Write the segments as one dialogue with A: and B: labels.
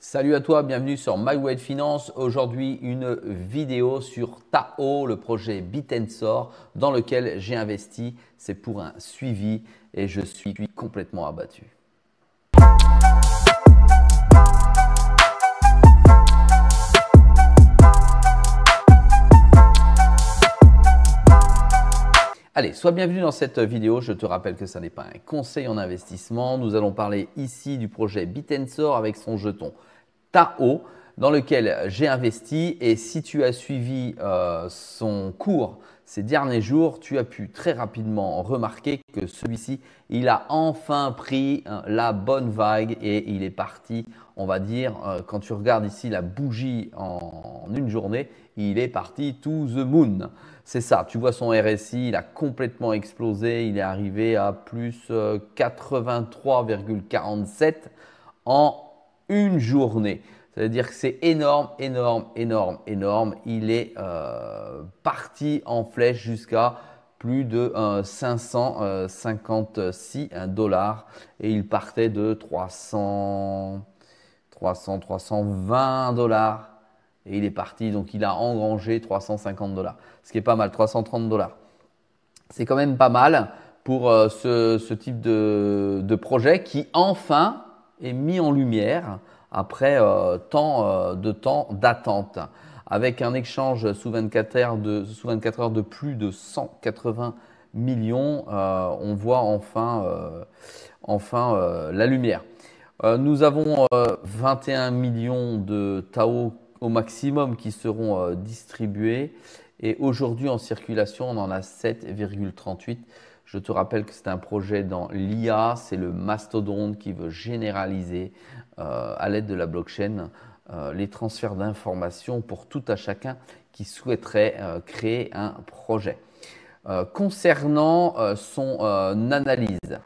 A: Salut à toi, bienvenue sur de Finance. Aujourd'hui, une vidéo sur TAO, le projet Bitensor dans lequel j'ai investi. C'est pour un suivi et je suis complètement abattu. Allez, sois bienvenue dans cette vidéo. Je te rappelle que ce n'est pas un conseil en investissement. Nous allons parler ici du projet Bitensor avec son jeton TAO dans lequel j'ai investi. Et si tu as suivi euh, son cours ces derniers jours, tu as pu très rapidement remarquer que celui-ci, il a enfin pris euh, la bonne vague et il est parti, on va dire, euh, quand tu regardes ici la bougie en une journée, il est parti to the moon. C'est ça, tu vois son RSI, il a complètement explosé, il est arrivé à plus 83,47 euh, en une journée. C'est-à-dire que c'est énorme, énorme, énorme, énorme. Il est euh, parti en flèche jusqu'à plus de 556 euh, euh, dollars et il partait de 300, 300, 320 dollars et il est parti. Donc il a engrangé 350 dollars, ce qui est pas mal, 330 dollars. C'est quand même pas mal pour ce, type de projet qui enfin mis en lumière après euh, tant euh, de temps d'attente. Avec un échange sous 24 heures de, sous 24 heures de plus de 180 millions, euh, on voit enfin, enfin la lumière. nous avons 21 millions de Tao au maximum qui seront distribués et aujourd'hui en circulation on en a 7,38 je te rappelle que c'est un projet dans l'IA, c'est le mastodonte qui veut généraliser euh, à l'aide de la blockchain euh, les transferts d'informations pour tout à chacun qui souhaiterait euh, créer un projet. concernant son analyse,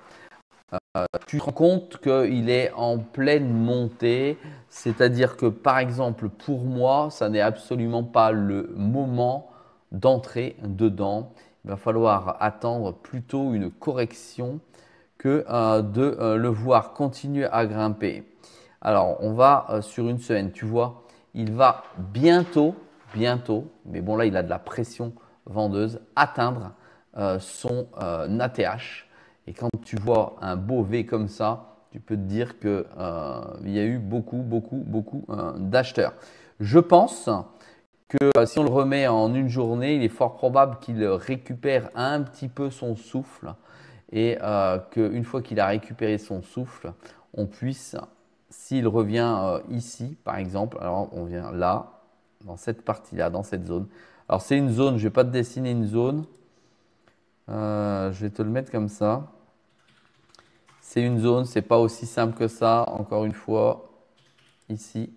A: tu te rends compte qu'il est en pleine montée, c'est-à-dire que par exemple pour moi, ça n'est absolument pas le moment d'entrer dedans il va falloir attendre plutôt une correction que euh, de euh, le voir continuer à grimper. Alors, on va euh, sur une semaine, tu vois, il va bientôt, bientôt, mais bon là, il a de la pression vendeuse, atteindre son ATH. Et quand tu vois un beau V comme ça, tu peux te dire qu'il y a eu beaucoup, beaucoup, beaucoup d'acheteurs. Je pense euh, si on le remet en une journée, il est fort probable qu'il récupère un petit peu son souffle et euh, qu'une fois qu'il a récupéré son souffle, on puisse, s'il revient euh, ici par exemple, alors on vient là, dans cette partie-là, dans cette zone. Alors c'est une zone, je vais pas te dessiner une zone, je vais te le mettre comme ça. C'est une zone, c'est pas aussi simple que ça, encore une fois, ici.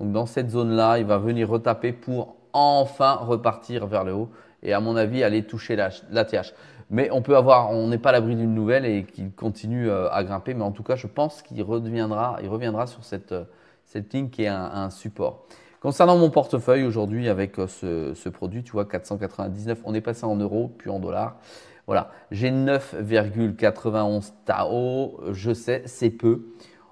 A: Donc dans cette zone-là, il va venir retaper pour enfin repartir vers le haut et à mon avis aller toucher la, TH. Mais on peut avoir, on n'est pas à l'abri d'une nouvelle et qu'il continue euh, à grimper. Mais en tout cas, je pense qu'il reviendra, il reviendra sur cette, euh, cette ligne qui est un, support. Concernant mon portefeuille aujourd'hui avec euh, ce, ce, produit, tu vois 499, on est passé en euros puis en dollars. Voilà, j'ai 9,91 Tao. Je sais, c'est peu.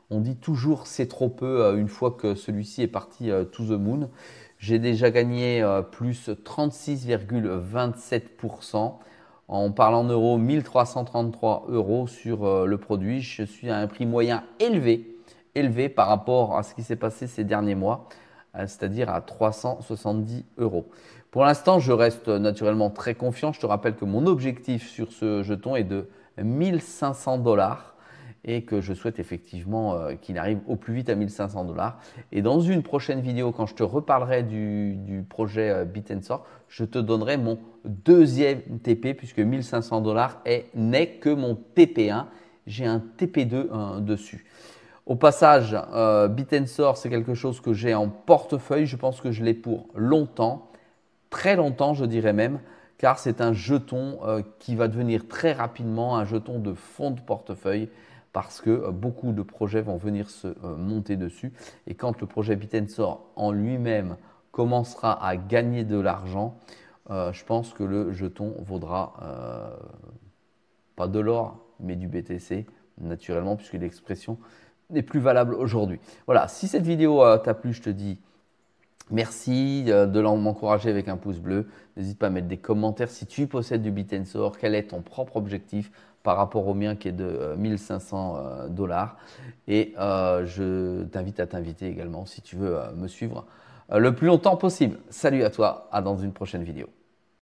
A: On dit toujours c'est trop peu euh, une fois que celui-ci est parti euh, to the moon. J'ai déjà gagné euh, plus 36,27%. En parlant en euros, 1333 euros sur le produit. Je suis à un prix moyen élevé, élevé par rapport à ce qui s'est passé ces derniers mois, c'est-à-dire à 370 euros. Pour l'instant, je reste naturellement très confiant. Je te rappelle que mon objectif sur ce jeton est de 1500 dollars et que je souhaite effectivement euh, qu'il arrive au plus vite à 1500 dollars. Et dans une prochaine vidéo, quand je te reparlerai du, projet euh, Bitensor, je te donnerai mon deuxième TP puisque 1500 dollars n'est que mon TP1. J'ai un TP2 euh, dessus. Au passage, Bitensor, c'est quelque chose que j'ai en portefeuille. Je pense que je l'ai pour longtemps, très longtemps, je dirais même car c'est un jeton euh, qui va devenir très rapidement un jeton de fonds de portefeuille parce que euh, beaucoup de projets vont venir se euh, monter dessus. Et quand le projet Bitensor en lui-même commencera à gagner de l'argent, je pense que le jeton vaudra pas de l'or, mais du BTC, naturellement, puisque l'expression n'est plus valable aujourd'hui. Voilà, si cette vidéo t'a plu, je te dis Merci euh, de m'encourager avec un pouce bleu. N'hésite pas à mettre des commentaires si tu possèdes du Bitensor, quel est ton propre objectif par rapport au mien qui est de 1500 euh, euh, dollars. Et je t'invite à t'inviter également si tu veux me suivre le plus longtemps possible. Salut à toi, à dans une prochaine vidéo.